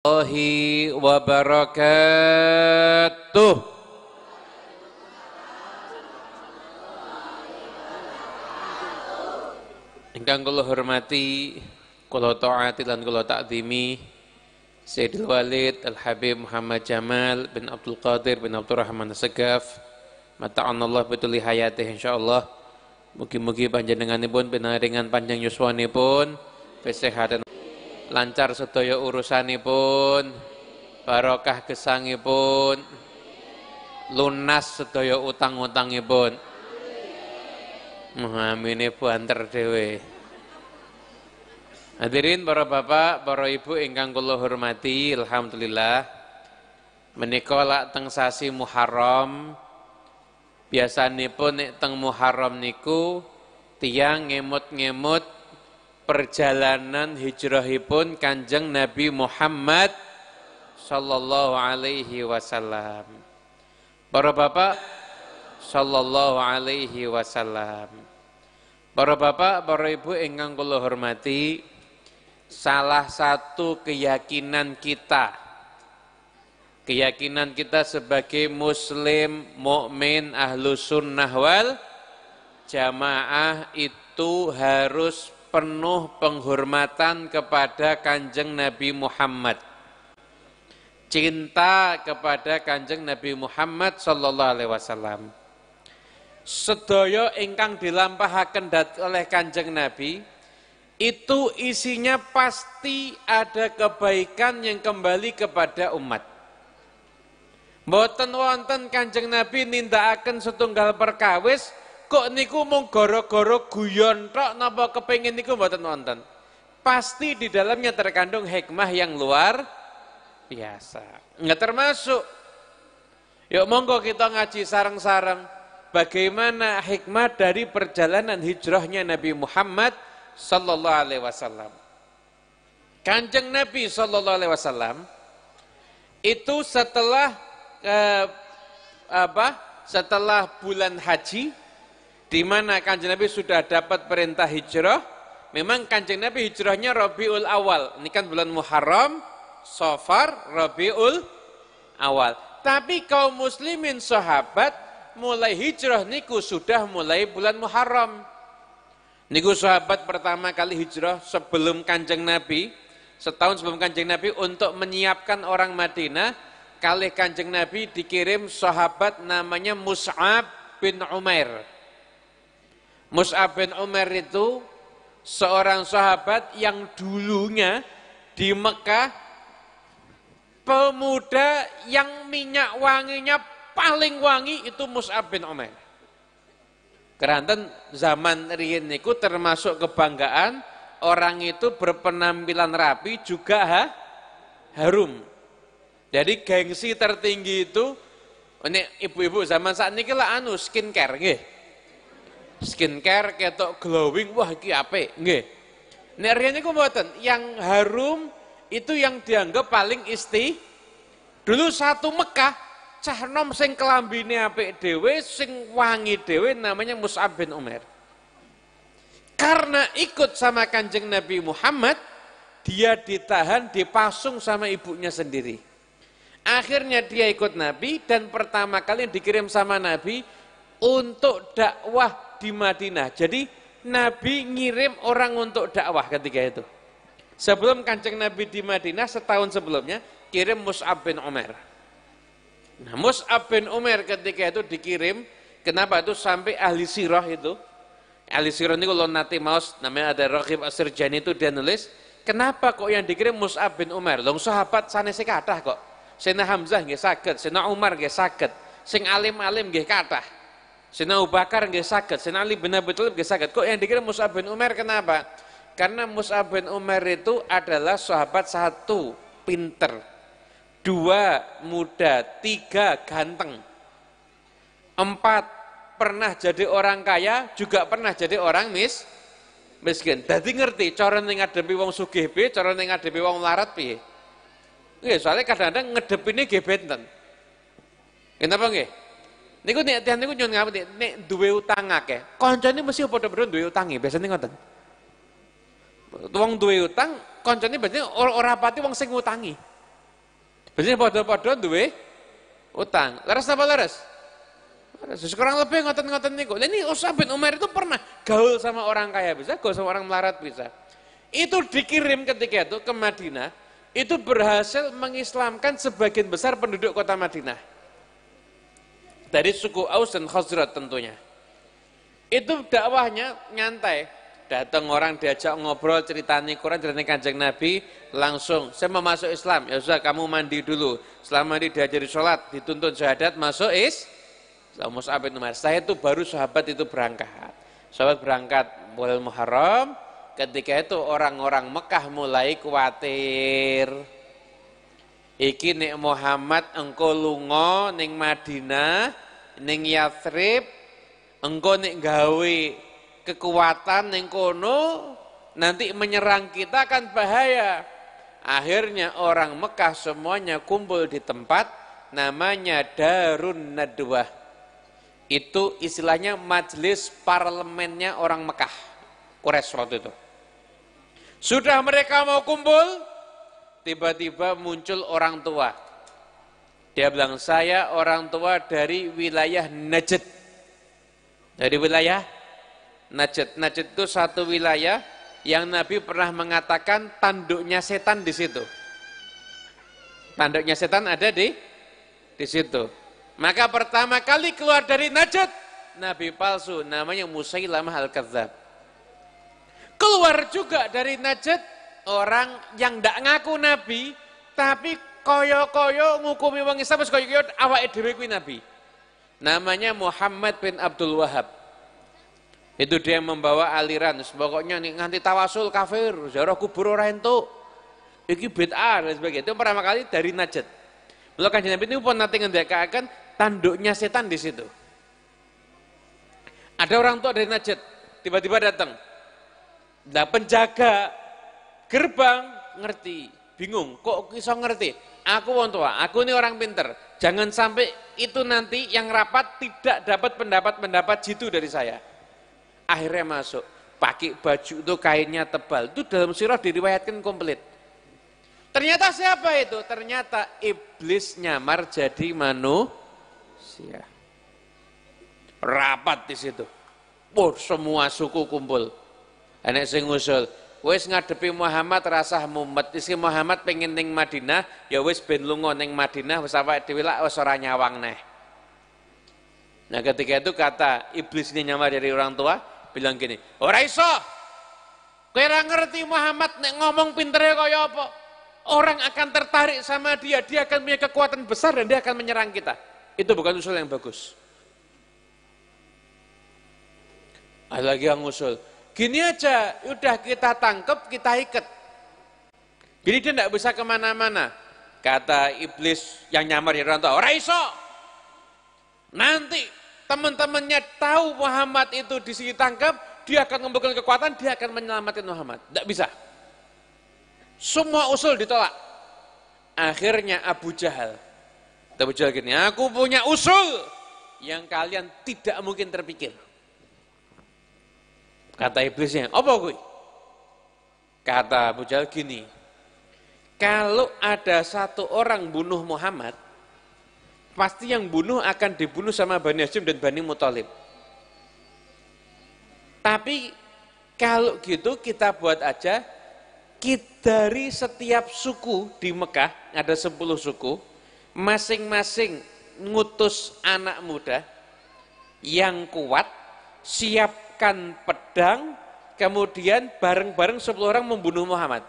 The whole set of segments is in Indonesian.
warahmatullahi wabarakatuh. Ingkang kula hormati, kula taati lan kula takdimi Sayyidul Walid Al-Habib Muhammad Jamal bin Abdul Qadir bin Abdul Rahman Segaf Mata'anallah betuli hayati insyaallah Mugi-mugi panjenenganipun pinaringan panjang yuswanipun kesehatan lancar sedaya urusanipun barokah gesangipun lunas sedaya utang-utangipun Muhamine banter dhewe Hadirin para bapak, para ibu ingkang kula hormati, alhamdulillah menika lak teng sasi Muharram biasanipun nek teng Muharram niku tiang ngemut-ngemut perjalanan hijrahipun Kanjeng Nabi Muhammad sallallahu alaihi wasallam. Para bapak sallallahu alaihi wasallam. Para bapak, para ibu ingkang kula hormati, salah satu keyakinan kita keyakinan kita sebagai muslim, mukmin, ahlu sunnah wal jamaah itu harus penuh penghormatan kepada Kanjeng Nabi Muhammad. Cinta kepada Kanjeng Nabi Muhammad sallallahu alaihi wasallam. Sedaya ingkang dilampahaken oleh Kanjeng Nabi itu isinya pasti ada kebaikan yang kembali kepada umat. Mboten wonten Kanjeng Nabi nindakaken setunggal perkawis kok niku mung koro-koro guyon tok napa kepengin niku mboten wonten. Pasti di dalamnya terkandung hikmah yang luar biasa. Enggak ya, termasuk Yuk monggo kita ngaji sarang-sarang bagaimana hikmah dari perjalanan hijrahnya Nabi Muhammad sallallahu alaihi wasallam. Kanjeng Nabi sallallahu alaihi wasallam itu setelah eh, apa? Setelah bulan haji di mana Kanjeng Nabi sudah dapat perintah hijrah, memang Kanjeng Nabi hijrahnya Rabiul Awal. Ini kan bulan Muharram, Sofar, Rabiul Awal. Tapi kaum muslimin sahabat mulai hijrah niku sudah mulai bulan Muharram. Niku sahabat pertama kali hijrah sebelum Kanjeng Nabi, setahun sebelum Kanjeng Nabi untuk menyiapkan orang Madinah, kali Kanjeng Nabi dikirim sahabat namanya Mus'ab bin Umair. Mus'ab bin Umar itu seorang sahabat yang dulunya di Mekah pemuda yang minyak wanginya paling wangi itu Mus'ab bin Umar. Keranten zaman riyin niku termasuk kebanggaan orang itu berpenampilan rapi juga ha? harum. Jadi gengsi tertinggi itu ini ibu-ibu zaman saat ini lah anu skincare nggih skincare ketok glowing wah iki apik nggih nek riyen yang harum itu yang dianggap paling isti dulu satu Mekah cah nom sing kelambine ape dewe sing wangi dewe namanya Mus'ab bin Umar karena ikut sama kanjeng Nabi Muhammad dia ditahan dipasung sama ibunya sendiri akhirnya dia ikut Nabi dan pertama kali dikirim sama Nabi untuk dakwah di Madinah. Jadi Nabi ngirim orang untuk dakwah ketika itu. Sebelum kancing Nabi di Madinah setahun sebelumnya kirim Mus'ab bin Umar. Nah, Mus'ab bin Umar ketika itu dikirim, kenapa itu sampai ahli sirah itu. Ahli sirah ini kalau nanti maus namanya ada Raghib Asirjani itu dia nulis, kenapa kok yang dikirim Mus'ab bin Umar? Long sahabat sanese kathah kok. Sena Hamzah nggih saged, Sena Umar nggih saged, sing alim-alim nggih kathah. Sina Abu Bakar nggih saged, Sina Ali bin Abi Thalib nggih Kok yang dikira Musa bin Umar kenapa? Karena Musa bin Umar itu adalah sahabat satu pinter, dua muda, tiga ganteng, empat pernah jadi orang kaya, juga pernah jadi orang mis, miskin. Jadi ngerti cara ngadepi wong sugih piye, cara ngadepi wong larat piye. Iya soalnya kadang-kadang ngedepi ini gebetan. Kenapa nggih? Niku nek tiang niku nyun ngapa nek duwe utang akeh. Kancane mesti padha-padha duwe utange, biasane ngoten. Wong duwe utang, kancane berarti ora pati wong sing ngutangi. Berarti padha-padha duwe utang. Leres apa leres? Leres. Sekarang lebih ngoten-ngoten niku. Lah ini Usab bin Umar itu pernah gaul sama orang kaya bisa, gaul sama orang melarat bisa. Itu dikirim ketika itu ke Madinah, itu berhasil mengislamkan sebagian besar penduduk kota Madinah dari suku Aus dan Khazrat tentunya. Itu dakwahnya nyantai. Datang orang diajak ngobrol, ceritani Quran, ceritani kanjeng Nabi, langsung, saya mau masuk Islam, ya sudah kamu mandi dulu. Selama ini diajari sholat, dituntun syahadat, masuk is. Mus'ab bin Umar, saya itu baru sahabat itu berangkat. Sahabat berangkat mulai Muharram, ketika itu orang-orang Mekah mulai khawatir Iki nek Muhammad engko lunga ning Madinah, ning Yatsrib, engko nek gawe kekuatan ning kono nanti menyerang kita kan bahaya. Akhirnya orang Mekah semuanya kumpul di tempat namanya Darun Nadwah. Itu istilahnya majelis parlemennya orang Mekah. Quraisy waktu itu. Sudah mereka mau kumpul, tiba-tiba muncul orang tua. Dia bilang, saya orang tua dari wilayah Najd. Dari wilayah Najd. Najd itu satu wilayah yang Nabi pernah mengatakan tanduknya setan di situ. Tanduknya setan ada di di situ. Maka pertama kali keluar dari Najd, Nabi palsu namanya Musailamah Al-Kadzab. Keluar juga dari Najd orang yang tidak ngaku nabi tapi koyo-koyo ngukumi wong Islam koyo-koyo awake dhewe nabi. Namanya Muhammad bin Abdul Wahab. Itu dia membawa aliran, pokoknya nih nganti tawasul kafir, ziarah ya kubur orang itu. Iki bid'ah dan sebagainya. Itu pertama kali dari Najat, Mula Kanjeng Nabi ini pun nanti ngedekakan tanduknya setan di situ. Ada orang tua dari Najat, tiba-tiba datang. Nah penjaga gerbang ngerti. Bingung, kok bisa ngerti? Aku wong tua, aku ini orang pinter. Jangan sampai itu nanti yang rapat tidak dapat pendapat-pendapat jitu dari saya. Akhirnya masuk, pakai baju itu kainnya tebal. Itu dalam sirah diriwayatkan komplit. Ternyata siapa itu? Ternyata iblis nyamar jadi manusia. Rapat di situ. Wah, semua suku kumpul. Enak sing usul, wis ngadepi Muhammad rasa mumet. Isi Muhammad pengen neng Madinah, ya wis ben lunga ning Madinah wis awake dhewe lak wis ora nyawang neh. Nah ketika itu kata iblis ini nyamar dari orang tua bilang gini, ora iso. Kowe ora ngerti Muhammad neng ngomong pintere kaya apa. Orang akan tertarik sama dia, dia akan punya kekuatan besar dan dia akan menyerang kita. Itu bukan usul yang bagus. Ada lagi yang usul, Gini aja, udah kita tangkep, kita ikat. Jadi dia tidak bisa kemana-mana. Kata iblis yang nyamar di rantau, Raiso, nanti teman-temannya tahu Muhammad itu di sini tangkap, dia akan mengumpulkan kekuatan, dia akan menyelamatkan Muhammad. Tidak bisa. Semua usul ditolak. Akhirnya Abu Jahal. Abu Jahal gini, aku punya usul yang kalian tidak mungkin terpikir. Kata iblisnya, apa kuwi? Kata Abu Jahal gini, kalau ada satu orang bunuh Muhammad, pasti yang bunuh akan dibunuh sama Bani Hashim dan Bani Muthalib. Tapi kalau gitu kita buat aja kita dari setiap suku di Mekah ada 10 suku masing-masing ngutus anak muda yang kuat siap menggunakan pedang, kemudian bareng-bareng 10 orang membunuh Muhammad.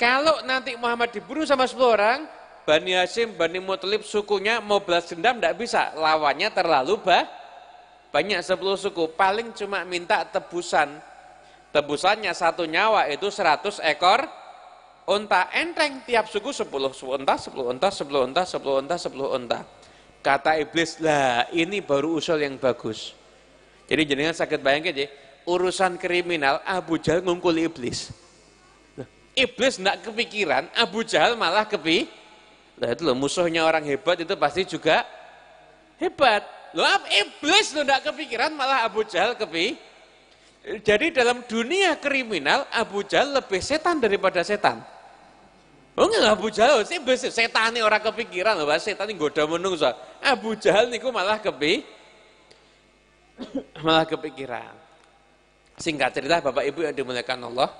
Kalau nanti Muhammad dibunuh sama 10 orang, Bani Hashim, Bani Mutalib sukunya mau belas dendam tidak bisa, lawannya terlalu bah, banyak 10 suku, paling cuma minta tebusan. Tebusannya satu nyawa itu 100 ekor unta enteng tiap suku 10, 10 unta, 10 unta, 10 unta, 10 unta, 10 unta. Kata iblis, lah ini baru usul yang bagus. Jadi jenengan sakit bayang ya, urusan kriminal Abu Jahal ngungkul iblis. Nah, iblis tidak kepikiran, Abu Jahal malah kepi. Nah itu loh, musuhnya orang hebat itu pasti juga hebat. Loh, iblis lo tidak kepikiran, malah Abu Jahal kepi. Jadi dalam dunia kriminal, Abu Jahal lebih setan daripada setan. Oh enggak Abu Jahal, iblis setan ini orang kepikiran, loh, setan ini goda menunggu Abu Jahal niku malah kepi malah kepikiran. Singkat cerita Bapak Ibu yang dimuliakan Allah,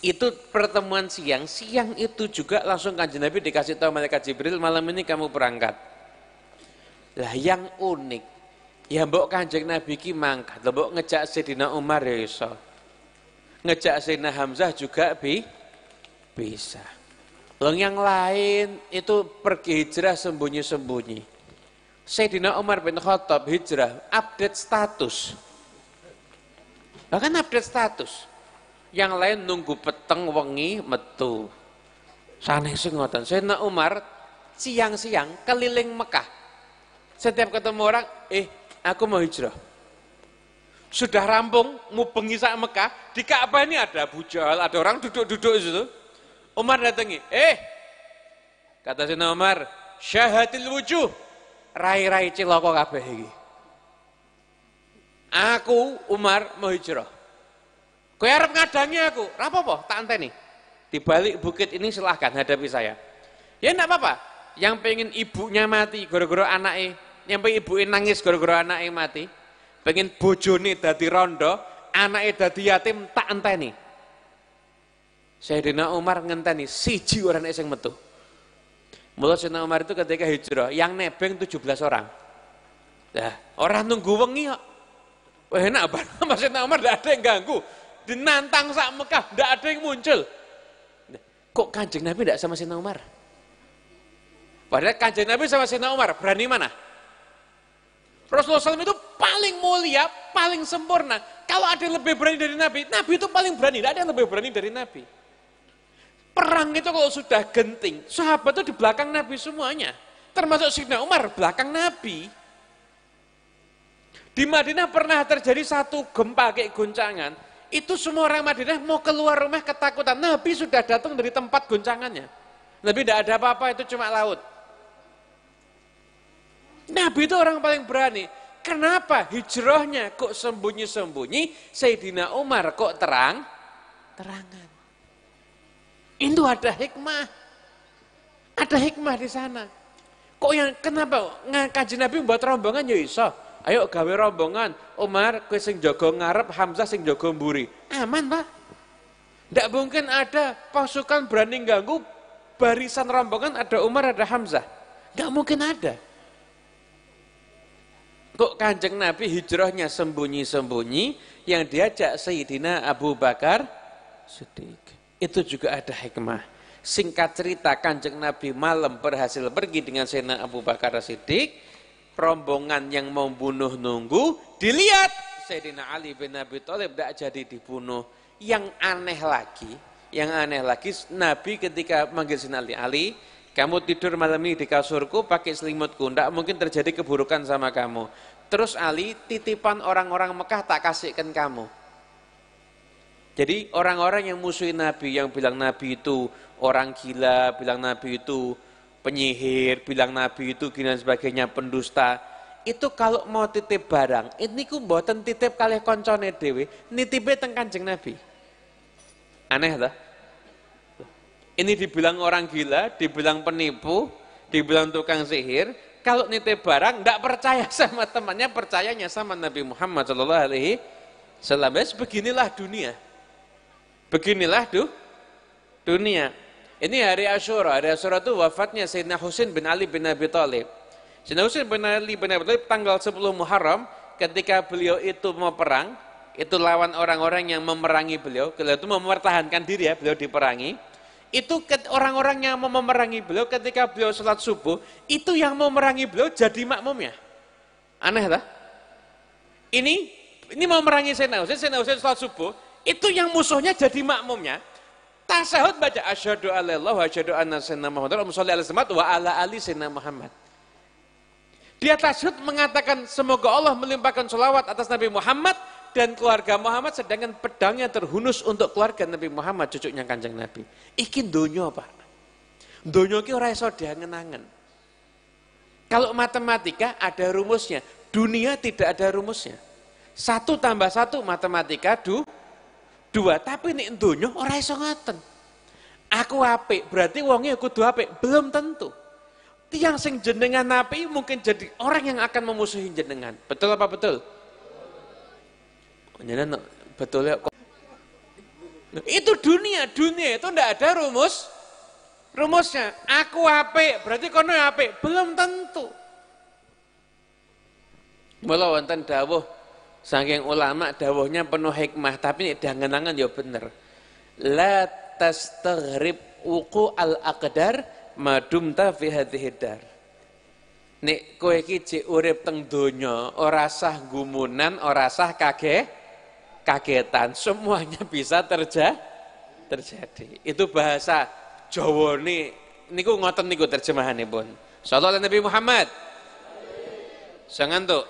itu pertemuan siang, siang itu juga langsung kanji Nabi dikasih tahu malaikat Jibril, malam ini kamu berangkat. Lah yang unik, ya mbok kanjeng Nabi ki mangkat, mbok ngejak sedina Umar ya iso. Ngejak sedina Hamzah juga bi bisa. Lalu yang lain itu pergi hijrah sembunyi-sembunyi. Sayyidina Umar bin Khattab hijrah, update status. Bahkan update status. Yang lain nunggu peteng wengi metu. Saneh sing ngoten. Sayyidina Umar siang-siang keliling Mekah. Setiap ketemu orang, eh aku mau hijrah. Sudah rampung, mau sak Mekah, di Ka'bah ini ada Abu ada orang duduk-duduk situ. Umar datangi, eh, kata Sayyidina Umar, syahatil wujuh, rai-rai ciloko kabeh iki. Aku Umar mau hijrah. Kowe arep ngadangi aku, ora apa-apa, tak anteni. Di balik bukit ini silahkan hadapi saya. Ya enggak apa-apa. Yang pengen ibunya mati gara-gara anaknya, yang pengen ibu nangis gara-gara anaknya mati, pengen bojone dadi rondo, anaknya dadi yatim tak anteni. Sayyidina Umar ngenteni siji orang yang metu. Mula Sayyidina Umar itu ketika hijrah, yang nebeng 17 orang. Nah, orang nunggu wengi kok. Wah enak banget, Mas Sayyidina Umar tidak ada yang ganggu. Dinantang sak Mekah, tidak ada yang muncul. Kok kanjeng Nabi tidak sama Sayyidina Umar? Padahal kanjeng Nabi sama Sayyidina Umar, berani mana? Rasulullah SAW itu paling mulia, paling sempurna. Kalau ada yang lebih berani dari Nabi, Nabi itu paling berani, tidak ada yang lebih berani dari Nabi. Perang itu kalau sudah genting, sahabat itu di belakang Nabi semuanya. Termasuk Sidna Umar, belakang Nabi. Di Madinah pernah terjadi satu gempa kayak goncangan. Itu semua orang Madinah mau keluar rumah ketakutan. Nabi sudah datang dari tempat goncangannya. Nabi tidak ada apa-apa, itu cuma laut. Nabi itu orang paling berani. Kenapa hijrahnya kok sembunyi-sembunyi, Sayyidina Umar kok terang? Terangan. Itu ada hikmah. Ada hikmah di sana. Kok yang kenapa ngaji Nabi buat rombongan ya iso. Ayo gawe rombongan. Umar kowe sing jaga ngarep, Hamzah sing jaga mburi. Aman, Pak. Tidak mungkin ada pasukan berani ganggu barisan rombongan ada Umar, ada Hamzah. Tidak mungkin ada. Kok kanjeng Nabi hijrahnya sembunyi-sembunyi yang diajak Sayyidina Abu Bakar sedikit itu juga ada hikmah. Singkat cerita, Kanjeng Nabi malam berhasil pergi dengan Sena Abu Bakar Siddiq. Rombongan yang membunuh nunggu, dilihat Sayyidina Ali bin Abi Thalib tidak jadi dibunuh. Yang aneh lagi, yang aneh lagi, Nabi ketika manggil Sayyidina Ali, Ali, kamu tidur malam ini di kasurku pakai selimutku, tidak mungkin terjadi keburukan sama kamu. Terus Ali, titipan orang-orang Mekah tak kasihkan kamu jadi orang-orang yang musuhi Nabi, yang bilang Nabi itu orang gila, bilang Nabi itu penyihir, bilang Nabi itu gini dan sebagainya, pendusta, itu kalau mau titip barang, ini ku buatan titip kali koncone dewi, nitipe teng kanjeng Nabi. Aneh lah. Ini dibilang orang gila, dibilang penipu, dibilang tukang sihir, kalau nitip barang, tidak percaya sama temannya, percayanya sama Nabi Muhammad Shallallahu Alaihi Wasallam. Beginilah dunia. Beginilah tuh dunia. Ini hari Ashura. Hari Ashura itu wafatnya Sayyidina Husin bin Ali bin Abi Thalib. Sayyidina Husin bin Ali bin Abi Thalib tanggal 10 Muharram ketika beliau itu mau perang, itu lawan orang-orang yang memerangi beliau, beliau itu mempertahankan diri ya, beliau diperangi. Itu orang-orang yang mau memerangi beliau ketika beliau sholat subuh, itu yang mau memerangi beliau jadi makmumnya. Aneh tak? Ini ini mau merangi Sayyidina Husin, Sayyidina Husin sholat subuh, itu yang musuhnya jadi makmumnya. Tasahud baca asyhadu alaihi asyhadu anna sayyidina Muhammad wa sholli ala wa ala ali sayyidina Muhammad. Dia tasahud mengatakan semoga Allah melimpahkan sholawat atas Nabi Muhammad dan keluarga Muhammad sedangkan pedangnya terhunus untuk keluarga Nabi Muhammad cucunya Kanjeng Nabi. Iki donya, Pak. Donya ki ora iso diangen-angen. Kalau matematika ada rumusnya, dunia tidak ada rumusnya. Satu tambah satu matematika du, dua tapi ini entuhnya orang iso ngaten aku apik berarti aku ya dua apik belum tentu tiang sing jenengan apik mungkin jadi orang yang akan memusuhi jenengan betul apa betul jenengan betul ya itu dunia dunia itu ndak ada rumus rumusnya aku apik berarti kono ya apik belum tentu Mula wonten dawuh Saking ulama dawuhnya penuh hikmah, tapi ini dangenangan ya bener. La tastaghrib wuku al aqdar madumta fi hadhihi dar. Nek kowe iki jek urip teng donya ora sah gumunan, ora sah kagetan. Semuanya bisa terja terjadi. Itu bahasa Jawa nih. Niku ngoten niku pun Sallallahu Nabi Muhammad. tuh.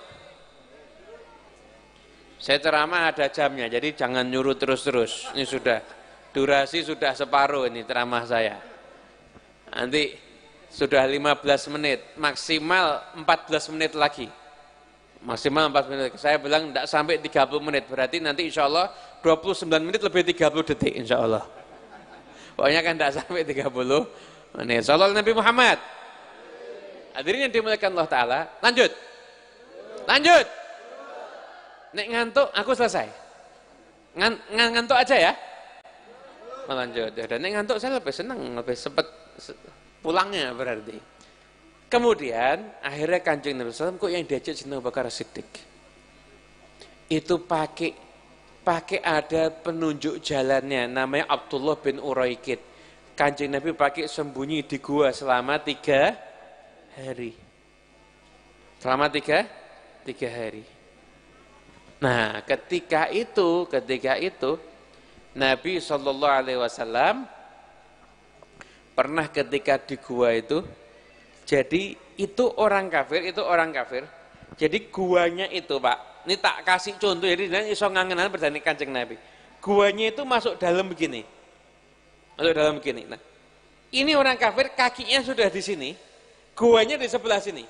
Saya ceramah ada jamnya, jadi jangan nyuruh terus-terus. Ini sudah, durasi sudah separuh ini ceramah saya. Nanti sudah 15 menit, maksimal 14 menit lagi. Maksimal 14 menit. Saya bilang tidak sampai 30 menit, berarti nanti insya Allah 29 menit lebih 30 detik insya Allah. Pokoknya kan tidak sampai 30 menit. Allah Nabi Muhammad. Hadirin yang dimuliakan Allah Ta'ala. Lanjut. Lanjut. Nek ngantuk, aku selesai. Ngan, ngantuk aja ya. Melanjut. Ya Dan nek ngantuk saya lebih senang, lebih sempat pulangnya berarti. Kemudian akhirnya kanjeng Nabi SAW kok yang diajak jenuh Bakar sidik. Itu pakai pakai ada penunjuk jalannya namanya Abdullah bin Uraikid. Kanjeng Nabi pakai sembunyi di gua selama tiga hari. Selama tiga, tiga hari. Nah, ketika itu, ketika itu Nabi Shallallahu Alaihi Wasallam pernah ketika di gua itu, jadi itu orang kafir, itu orang kafir. Jadi guanya itu pak, ini tak kasih contoh, jadi nanti iso ngangenan berdani kanjeng Nabi. Guanya itu masuk dalam begini, masuk dalam begini. Nah, ini orang kafir kakinya sudah di sini, guanya di sebelah sini.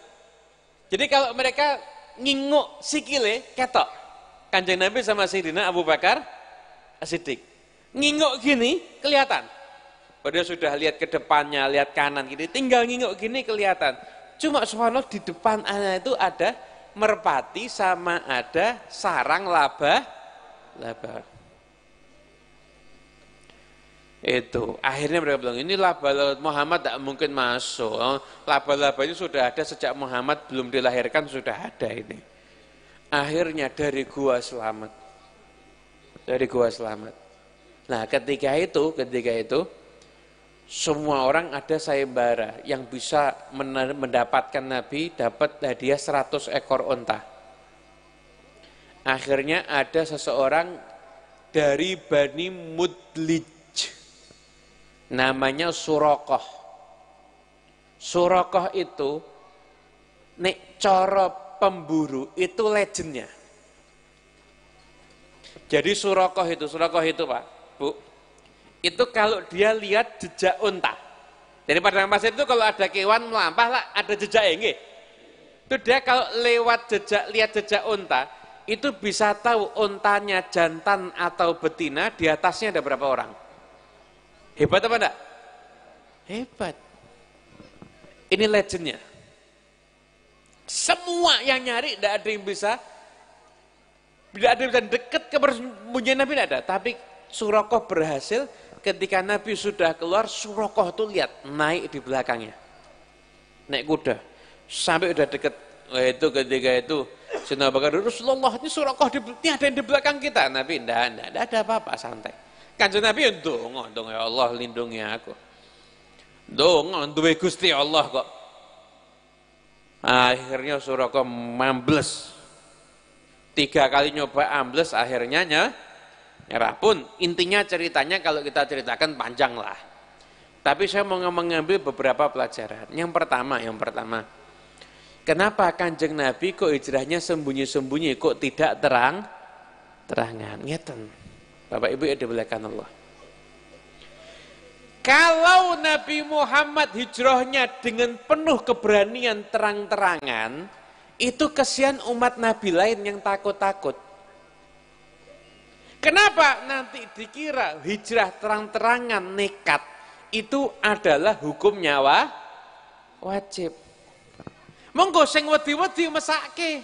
Jadi kalau mereka nginguk sikile ketok, Kanjeng Nabi sama Sayyidina Abu Bakar Siddiq. Ngingok gini kelihatan. Padahal sudah lihat ke depannya, lihat kanan gini, Tinggal ngingok gini kelihatan. Cuma subhanallah di depan anak itu ada merpati sama ada sarang laba laba itu akhirnya mereka bilang ini laba laut Muhammad tak mungkin masuk laba labanya sudah ada sejak Muhammad belum dilahirkan sudah ada ini Akhirnya dari gua selamat. Dari gua selamat. Nah ketika itu, ketika itu, semua orang ada sayembara yang bisa mendapatkan Nabi dapat hadiah 100 ekor onta. Akhirnya ada seseorang dari Bani Mudlij. Namanya Surokoh. Surokoh itu nek coro pemburu itu legendnya. Jadi surokoh itu, surokoh itu Pak, Bu, itu kalau dia lihat jejak unta. Jadi pada pasir itu kalau ada kewan melampah lah, ada jejak ini. Itu dia kalau lewat jejak, lihat jejak unta, itu bisa tahu untanya jantan atau betina di atasnya ada berapa orang. Hebat apa enggak? Hebat. Ini legendnya. Semua yang nyari tidak ada yang bisa tidak ada yang bisa dekat ke persembunyian Nabi tidak ada. Tapi Surokoh berhasil ketika Nabi sudah keluar Surokoh tuh lihat naik di belakangnya. Naik kuda. Sampai udah deket Wah, itu ketika itu Sayyidina Abu Bakar Rasulullah ini Surokoh di, ini ada yang di belakang kita. Nabi tidak ada, tidak ada apa-apa santai. Kanjeng Nabi untung dongo, ya Allah lindungi aku. dong duwe Gusti ya Allah kok akhirnya Suraka mambles tiga kali nyoba ambles akhirnya nyerah pun intinya ceritanya kalau kita ceritakan panjang lah tapi saya mau mengambil beberapa pelajaran yang pertama yang pertama kenapa kanjeng Nabi kok hijrahnya sembunyi-sembunyi kok tidak terang terangan ngeten Bapak Ibu ya dimuliakan Allah kalau Nabi Muhammad hijrahnya dengan penuh keberanian terang-terangan, itu kesian umat Nabi lain yang takut-takut. Kenapa nanti dikira hijrah terang-terangan nekat itu adalah hukum nyawa wajib. Monggo sing wedi-wedi mesake.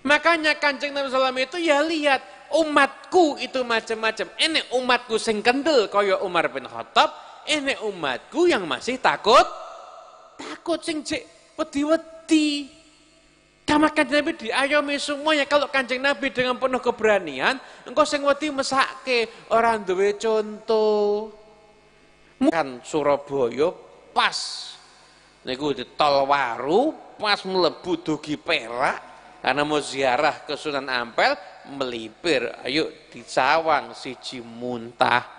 Makanya Kanjeng Nabi SAW itu ya lihat umatku itu macam-macam. Ini umatku sing kendel kaya Umar bin Khattab, ini umatku yang masih takut takut sing jek wedi-wedi. Kamar kanjeng Nabi diayomi semuanya. Kalau kanjeng Nabi dengan penuh keberanian, engkau sing wedi mesake, orang duwe contoh. Kan Surabaya pas. Niku di tol pas melebu dugi perak, karena mau ziarah ke Sunan Ampel melipir, ayo di cawang siji muntah.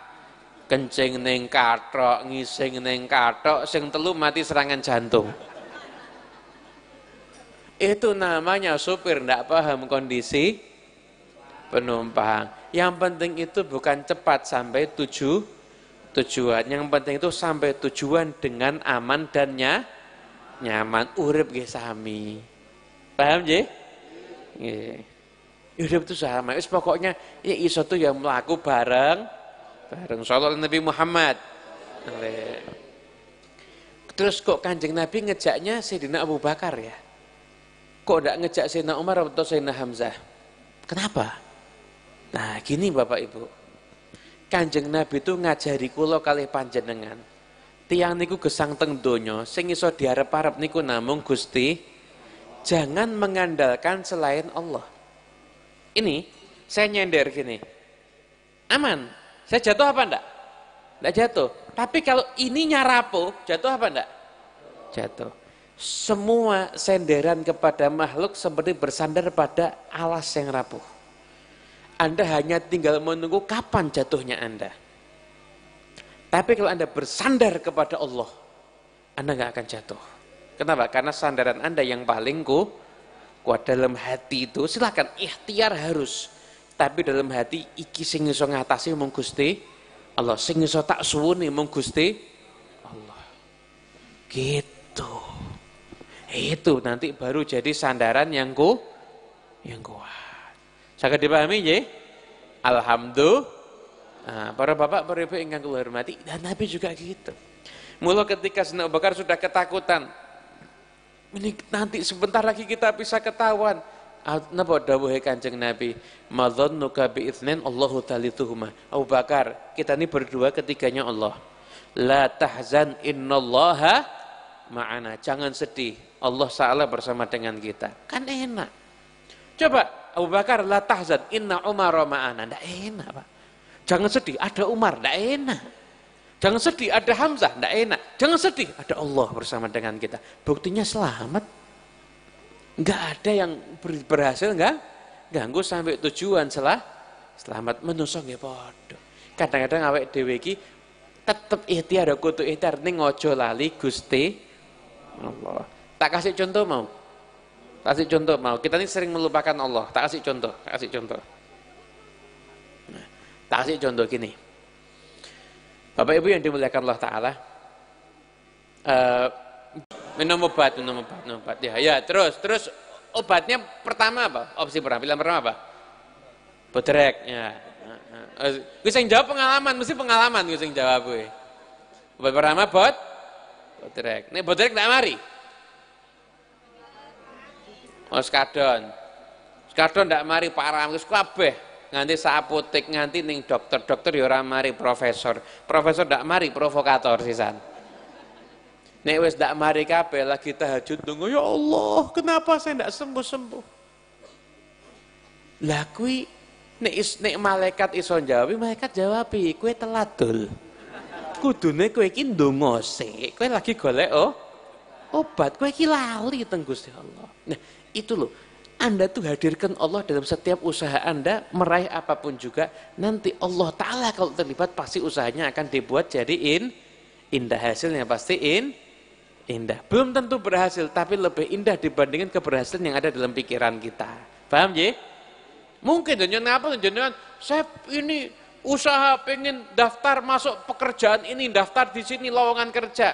Kencing neng katok, ngising neng katok, sing telu mati serangan jantung. Itu namanya supir ndak paham kondisi penumpang. Yang penting itu bukan cepat sampai tuju tujuan. Yang penting itu sampai tujuan dengan aman dan nyaman. Urip ge sami. Paham, Jih? Nggih. Iya. itu sama. Wis pokoknya ya iso tuh yang melaku bareng bareng sholat Nabi Muhammad. Terus kok Kanjeng Nabi ngejaknya Sayyidina Abu Bakar ya? Kok tidak ngejak Sayyidina Umar atau Sayyidina Hamzah? Kenapa? Nah, gini Bapak Ibu. Kanjeng Nabi itu ngajari kula kali panjenengan. Tiang niku gesang teng donya, sing iso diarep niku namung Gusti jangan mengandalkan selain Allah. Ini saya nyender gini. Aman. Saya jatuh apa enggak? Enggak jatuh. Tapi kalau ininya rapuh, jatuh apa enggak? Jatuh. Semua senderan kepada makhluk seperti bersandar pada alas yang rapuh. Anda hanya tinggal menunggu kapan jatuhnya Anda. Tapi kalau Anda bersandar kepada Allah, Anda nggak akan jatuh. Kenapa? Karena sandaran Anda yang paling ku, kuat dalam hati itu. Silahkan, ikhtiar harus. Tapi dalam hati, iki sing iso ngatasi mung Gusti Allah. Sing iso tak suwuni mung Gusti Allah. Gitu. Itu nanti baru jadi sandaran yang ku, yang kuat. Sangat dipahami ya? Alhamdulillah. Nah, para bapak, para ibu ingin kami hormati, dan Nabi juga gitu. Mula ketika Sina Bakar sudah ketakutan, ini nanti sebentar lagi kita bisa ketahuan. Ah, napa dawuhe Kanjeng Nabi? Madzannuka bi itsnin Allahu thalithuhuma. Abu Bakar, kita ini berdua ketiganya Allah. La tahzan innallaha ma'ana. Jangan sedih. Allah Ta'ala bersama dengan kita. Kan enak. Coba Abu Bakar la tahzan inna Umar ma'ana. Enggak enak, Pak. Jangan sedih, ada Umar, enggak enak. Jangan sedih, ada Hamzah, tidak enak. Jangan sedih, ada Allah bersama dengan kita. Buktinya selamat. Enggak ada yang berhasil, enggak? Ganggu sampai tujuan selah, selamat menusong ya bodoh. Kadang-kadang awak dewi ki tetap ikhtiar, kutu ikhtiar, ini ngojo lali, gusti. Allah. Tak kasih contoh mau? Tak kasih contoh mau? Kita ini sering melupakan Allah. Tak kasih contoh, tak kasih contoh. Nah, tak kasih contoh gini Bapak Ibu yang dimuliakan Allah Ta'ala, uh, minum obat, minum obat, minum obat. Ya, ya terus, terus obatnya pertama apa? Opsi pilihan pertama apa? Bodrek, ya. Gue eh, yang jawab pengalaman, mesti pengalaman gue yang jawab gue. Obat pertama bot, bodrek. Nih bodrek tak mari. Oh skadon, skadon tak mari parah, gue kabeh nganti sapotik nganti ning dokter dokter yo ya mari profesor profesor dak mari provokator sisan nek wis dak mari kabeh kita tahajud tunggu ya Allah kenapa saya ndak sembuh-sembuh lah kuwi nek is, nek malaikat ison jawab malaikat jawab kowe telat dul kudune kowe iki ndonga sik kowe lagi golek oh obat kowe iki lali teng Allah nah itu loh anda tuh hadirkan Allah dalam setiap usaha Anda, meraih apapun juga, nanti Allah Ta'ala kalau terlibat pasti usahanya akan dibuat jadi in indah hasilnya pasti in indah. Belum tentu berhasil, tapi lebih indah dibandingkan keberhasilan yang ada dalam pikiran kita. Paham ya? Mungkin jenengan apa jenengan? Saya ini usaha pengen daftar masuk pekerjaan ini, daftar di sini lowongan kerja.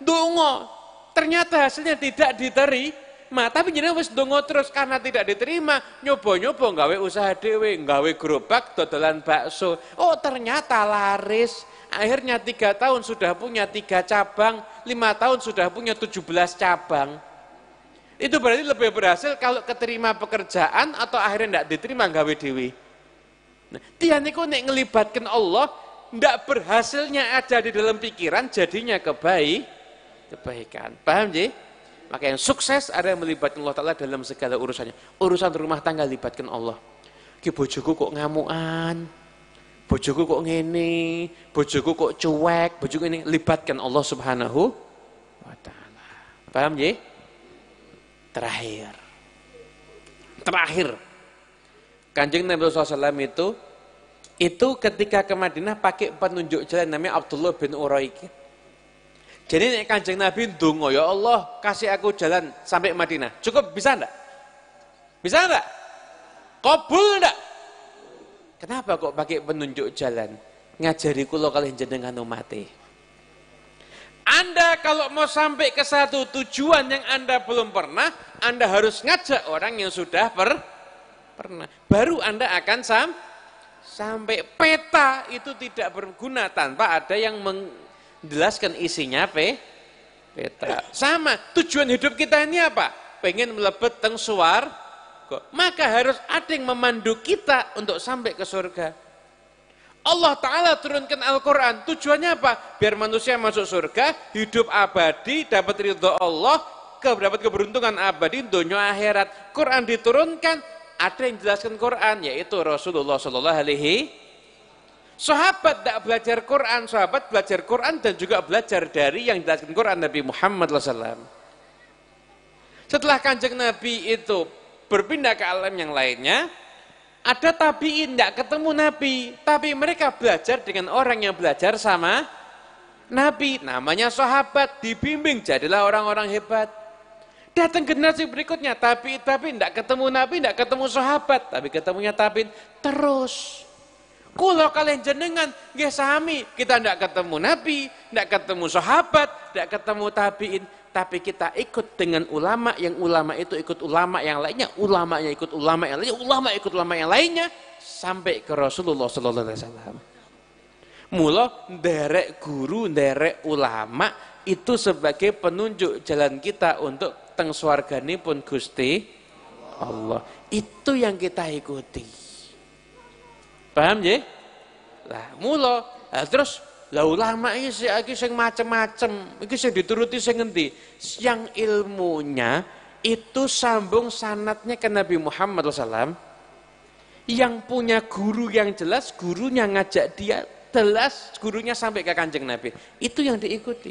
Dungo, ternyata hasilnya tidak diteri, diterima. tapi jenengan wis dongo terus karena tidak diterima, nyoba-nyoba nggawe usaha dhewe, nggawe gerobak dodolan bakso. Oh, ternyata laris. Akhirnya tiga tahun sudah punya tiga cabang, lima tahun sudah punya tujuh belas cabang. Itu berarti lebih berhasil kalau keterima pekerjaan atau akhirnya tidak diterima nggawe dewi. Nah, dia niku nek ngelibatkan Allah, tidak berhasilnya ada di dalam pikiran jadinya kebaik kebaikan. Paham, Ji? Maka yang sukses ada yang melibatkan Allah Ta'ala dalam segala urusannya. Urusan rumah tangga libatkan Allah. Ki bojoku kok ngamuan, bojoku kok ngene, bojoku kok cuek, bojoku ini libatkan Allah Subhanahu wa taala. Paham ya? Terakhir. Terakhir. Kanjeng Nabi SAW itu itu ketika ke Madinah pakai penunjuk jalan namanya Abdullah bin Uraiqit jadi nek Kanjeng Nabi ndonga, ya Allah, kasih aku jalan sampai Madinah. Cukup bisa enggak? Bisa enggak? Kabul enggak? Kenapa kok pakai penunjuk jalan? Ngajari kula kalian jenengan umate. Anda kalau mau sampai ke satu tujuan yang Anda belum pernah, Anda harus ngajak orang yang sudah per, pernah. Baru Anda akan sam, sampai peta itu tidak berguna tanpa ada yang meng, jelaskan isinya pe, peta. Sama, tujuan hidup kita ini apa? Pengen melebet teng suar, maka harus ada yang memandu kita untuk sampai ke surga. Allah Ta'ala turunkan Al-Quran, tujuannya apa? Biar manusia masuk surga, hidup abadi, dapat ridho Allah, dapat keberuntungan abadi, dunia akhirat. Quran diturunkan, ada yang jelaskan Quran, yaitu Rasulullah Sallallahu Alaihi Sahabat tidak belajar Quran, sahabat belajar Quran dan juga belajar dari yang dijelaskan Quran Nabi Muhammad SAW. Setelah kanjeng Nabi itu berpindah ke alam yang lainnya, ada tabiin tidak ketemu Nabi, tapi mereka belajar dengan orang yang belajar sama Nabi. Namanya sahabat, dibimbing jadilah orang-orang hebat. Datang generasi berikutnya, tapi tapi tidak ketemu Nabi, tidak ketemu sahabat, tapi ketemunya tabiin terus. Kalau kalian jenengan ya sami, kita tidak ketemu nabi, tidak ketemu sahabat, tidak ketemu tabiin, tapi kita ikut dengan ulama yang ulama itu ikut ulama yang lainnya, ulama yang ikut ulama yang lainnya, ulama ikut ulama yang lainnya sampai ke Rasulullah sallallahu alaihi wasallam. Mula derek guru, derek ulama itu sebagai penunjuk jalan kita untuk teng swargane pun Gusti Allah. Itu yang kita ikuti. Paham ya? Lah mula nah, terus lah ulama ini sik iki sing macem-macem, iki sing dituruti sing ngendi? Yang ilmunya itu sambung sanatnya ke Nabi Muhammad SAW yang punya guru yang jelas gurunya ngajak dia jelas gurunya sampai ke kanjeng Nabi itu yang diikuti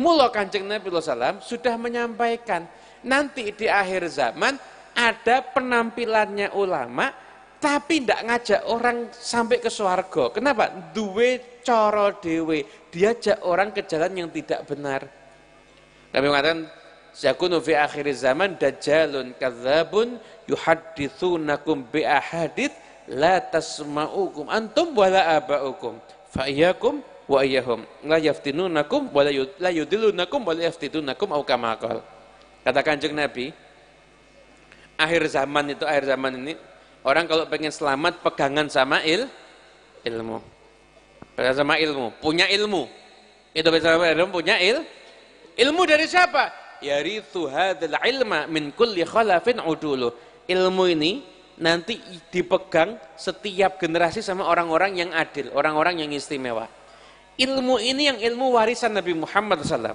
mula kanjeng Nabi SAW sudah menyampaikan nanti di akhir zaman ada penampilannya ulama tapi ndak ngajak orang sampai ke suarga. Kenapa? Duwe coro dewe. Diajak orang ke jalan yang tidak benar. Nabi mengatakan, Zakunu fi akhir zaman dajalun kadzabun yuhadditsunakum bi ahadits la tasma'ukum antum wala aba'ukum fa iyyakum wa iyyahum la yaftinunakum wa la yudilunakum wa la yaftitunakum au kama qala. Kata Kanjeng Nabi, akhir zaman itu akhir zaman ini Orang kalau pengen selamat pegangan sama il, ilmu. Pegangan sama ilmu, punya ilmu. Itu bisa sama ilmu, punya il. Ilmu dari siapa? Yarithu hadzal ilma min kulli khalafin udulu. Ilmu ini nanti dipegang setiap generasi sama orang-orang yang adil, orang-orang yang istimewa. Ilmu ini yang ilmu warisan Nabi Muhammad SAW.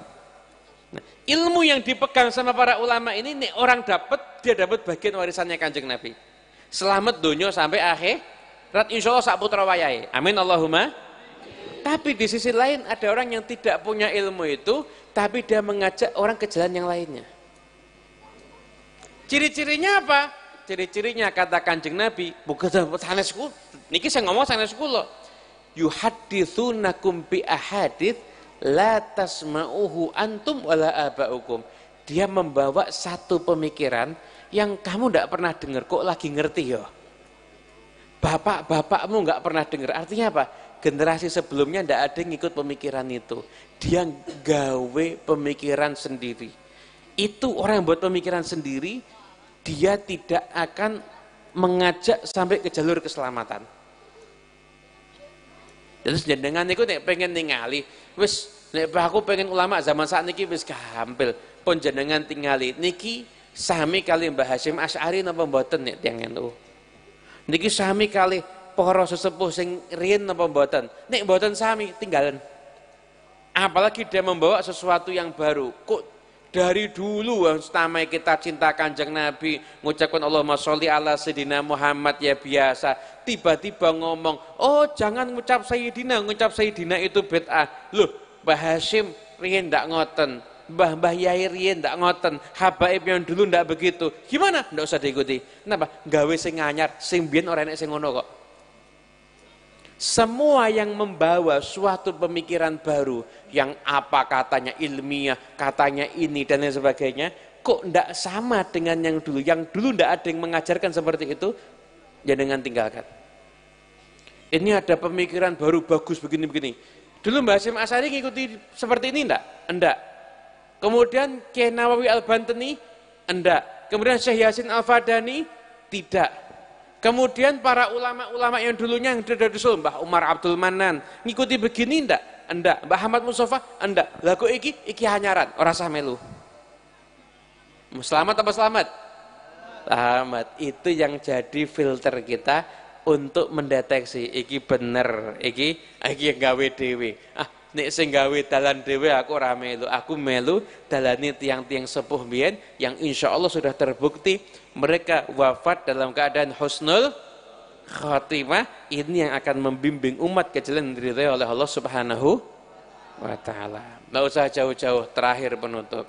Nah, ilmu yang dipegang sama para ulama ini, nih orang dapat, dia dapat bagian warisannya kanjeng Nabi selamat dunia sampai akhir, akhirat insya Allah sak putra wayai amin Allahumma tapi di sisi lain ada orang yang tidak punya ilmu itu tapi dia mengajak orang ke jalan yang lainnya ciri-cirinya apa? ciri-cirinya kata kanjeng Nabi bukan sanes niki saya ngomong sanes kula yuhadithunakum bi ahadits la tasma'uhu antum wala aba'ukum dia membawa satu pemikiran yang kamu tidak pernah dengar kok lagi ngerti yo. Ya? bapak-bapakmu nggak pernah dengar artinya apa generasi sebelumnya tidak ada yang ikut pemikiran itu dia gawe pemikiran sendiri itu orang yang buat pemikiran sendiri dia tidak akan mengajak sampai ke jalur keselamatan terus jenengan itu nek pengen ningali wis nek aku pengen ulama zaman saat niki wis gampil pun jenengan tingali niki sami kali Mbah Hasim Asy'ari napa mboten nek tiyang NU? Niki sami kali para sesepuh sing riyen napa mboten? Nek mboten sami tinggalan. Apalagi dia membawa sesuatu yang baru. Kok dari dulu setamai kita cinta kanjeng Nabi, mengucapkan Allahumma sholli ala Sayyidina Muhammad ya biasa. Tiba-tiba ngomong, oh jangan ngucap Sayyidina, ngucap Sayyidina itu bid'ah. Loh, Mbah Hasim riyen ndak ngoten Mbah-mbah Yai Rien ndak ngoten, habaib yang dulu ndak begitu. Gimana? Ndak usah diikuti. Kenapa? Gawe sing anyar, sing biyen ora enek sing ngono kok. Semua yang membawa suatu pemikiran baru yang apa katanya ilmiah, katanya ini dan lain sebagainya, kok ndak sama dengan yang dulu. Yang dulu ndak ada yang mengajarkan seperti itu, ya dengan tinggalkan. Ini ada pemikiran baru bagus begini-begini. Dulu mbah Hasim Asari ngikuti seperti ini enggak? Enggak. Kemudian Kiai Nawawi al Banteni, enggak. Kemudian Syekh Yasin Al-Fadani, tidak. Kemudian para ulama-ulama yang dulunya yang dari Rasul, Mbah Umar Abdul Manan, ngikuti begini enggak? Enggak. Mbah Ahmad Mustafa, enggak. Lah kok iki iki hanyaran, ora sah melu. Selamat apa selamat? Selamat. Itu yang jadi filter kita untuk mendeteksi iki bener, iki iki gawe dewi. Ah, nek sing gawe dalan dhewe aku ora melu, aku melu dalane tiang-tiang sepuh biyen yang insya Allah sudah terbukti mereka wafat dalam keadaan husnul khotimah ini yang akan membimbing umat ke jalan diridhai oleh Allah Subhanahu wa taala. Enggak usah jauh-jauh terakhir penutup.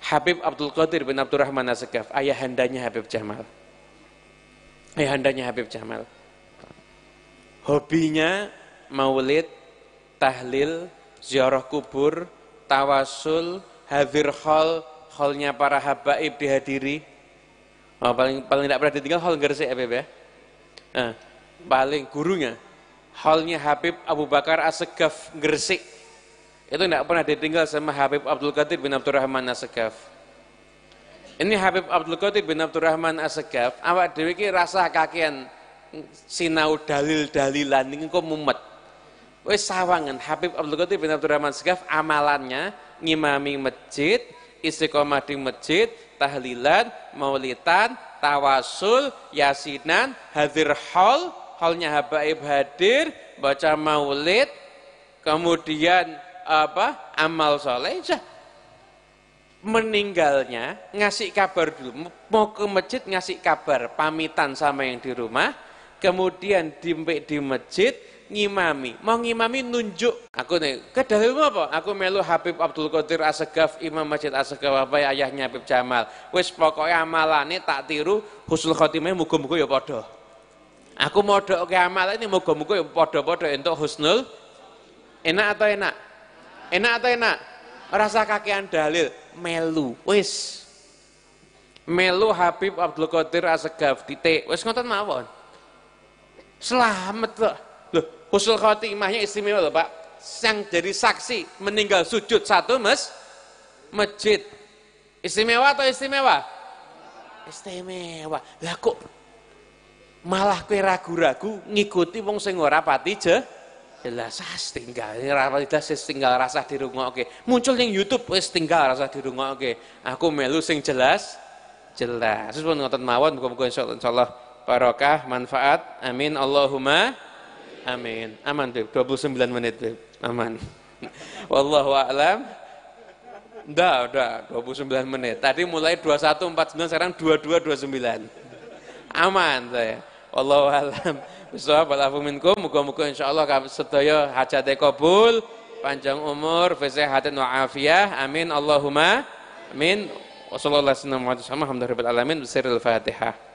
Habib Abdul Qadir bin Abdurrahman Asegaf, ayahandanya Habib Jamal. Ayahandanya Habib Jamal. Hobinya maulid tahlil, ziarah kubur, tawasul, hadir hall, hallnya para habaib dihadiri. Oh, paling paling tidak pernah ditinggal hall Gresik ya, Beb ya. Nah, paling gurunya hallnya Habib Abu Bakar As-Segaf Itu tidak pernah ditinggal sama Habib Abdul Qadir bin Abdurrahman as Ini Habib Abdul Qadir bin Abdurrahman as awak dewi rasa rasa kakian sinau dalil-dalilan ini kok mumet. Woi sawangan Habib Abdul Qadir bin Abdurrahman Segaf amalannya ngimami masjid, istiqomah di masjid, tahlilan, maulitan, tawasul, yasinan, hadir hall, hallnya habaib hadir, baca maulid, kemudian apa amal soleh, meninggalnya ngasih kabar dulu, mau ke masjid ngasih kabar, pamitan sama yang di rumah, kemudian di, di masjid ngimami. Mau ngimami nunjuk. Aku nih, kedahilmu apa? Aku melu Habib Abdul Qadir Asegaf, Imam Masjid Asegaf, apa ya, ayahnya Habib Jamal. Wis pokoknya amalane tak tiru, husul khotimah muga-muga ya podo. Aku mau doa ke amal ini muga-muga ya podo-podo untuk husnul. Enak atau enak? Enak atau enak? Rasa kakean dalil, melu, wis. Melu Habib Abdul Qadir Asegaf, titik. Wis ngonton mawon. Selamat loh. Loh, husnul khotimahnya istimewa loh Pak. Yang jadi saksi meninggal sujud satu mes, masjid. Istimewa atau istimewa? Istimewa. Lah kok malah kue ragu-ragu ngikuti wong sing ora pati je jelas as tinggal rapati jelas tinggal rasa di oke. muncul yang YouTube wes tinggal rasa oke. aku melu sing jelas jelas terus pun ngoten mawon muga insya Allah. barokah manfaat amin Allahumma Amin. Aman, Beb. 29 menit, Beb. Aman. Wallahu a'lam. dah, dah, 29 menit. Tadi mulai 21.49, sekarang 22.29. Aman saya. Wallahu a'lam. Bismillahirrahmanirrahim. alafu minkum. Muga-muga insyaallah sedaya hajate kabul, panjang umur, hati wa afiyah. Amin Allahumma. Amin. Wassalamualaikum warahmatullahi wabarakatuh. Alhamdulillah alamin. Bismillahirrahmanirrahim.